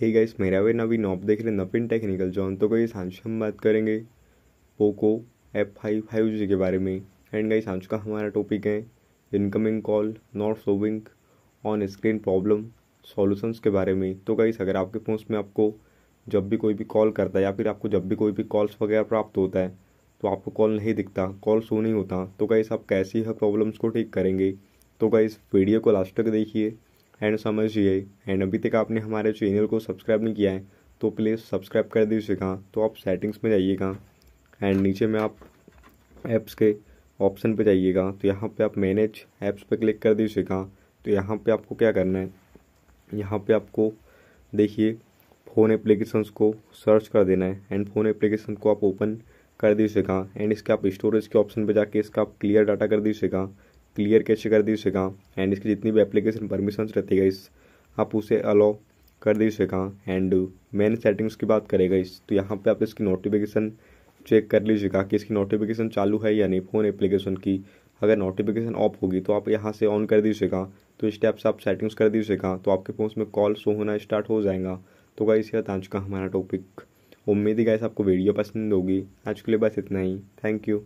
hey guys मेरा वे नवी knob देख रहे नपिन टेक्निकल जॉन तो गई आज हम बात करेंगे Poco F five five G के बारे में एंड गाइस आज का हमारा टॉपिक है incoming call not showing on screen problem solutions के बारे में तो गाइस अगर आपके फोन में आपको जब भी कोई भी कॉल करता है या फिर आपको जब भी कोई भी कॉल्स वगैरह प्राप्त होता है तो आपको कॉल नहीं दिखता कॉल शो नहीं होता तो गाइस आप कैसी है प्रॉब्लम्स को ठीक करेंगे तो गाइस वीडियो को लास्ट तक देखिए एंड समझिए एंड अभी तक आपने हमारे चैनल को सब्सक्राइब नहीं किया है तो प्लीज़ सब्सक्राइब कर दीजिएगा तो आप सेटिंग्स में जाइएगा एंड नीचे में आप ऐप्स के ऑप्शन पर जाइएगा तो यहाँ पर आप मैनेज ऐप्स पर क्लिक कर दीजिएगा तो यहाँ पर आपको क्या करना है यहाँ पर आपको देखिए फ़ोन एप्लीकेशंस को सर्च कर देना है एंड फ़ोन एप्लीकेशन को आप ओपन कर दीजिएगा एंड इसके आप स्टोरेज के ऑप्शन पे जाके इसका आप क्लियर डाटा कर दीजिएगा क्लियर कैसे कर दीजिएगा एंड इसकी जितनी भी एप्लीकेशन परमिशन रहती है इस आप उसे अलाउ कर दीजिएगा एंड मेन सेटिंग्स की बात करेगा इस तो यहाँ पे आप इसकी नोटिफिकेशन चेक कर लीजिएगा कि इसकी नोटिफिकेशन चालू है या नहीं फ़ोन एप्लीकेशन की अगर नोटिफिकेशन ऑफ होगी तो आप यहाँ से ऑन कर दीजिएगा तो इस टैप से आप सेटिंग्स कर दीजिएगा तो आपके फ़ोन में कॉल शो होना स्टार्ट हो जाएगा तो गाइस इसी बता चुका हमारा टॉपिक उम्मीद ही गाइस आपको वीडियो पसंद होगी आज के लिए बस इतना ही थैंक यू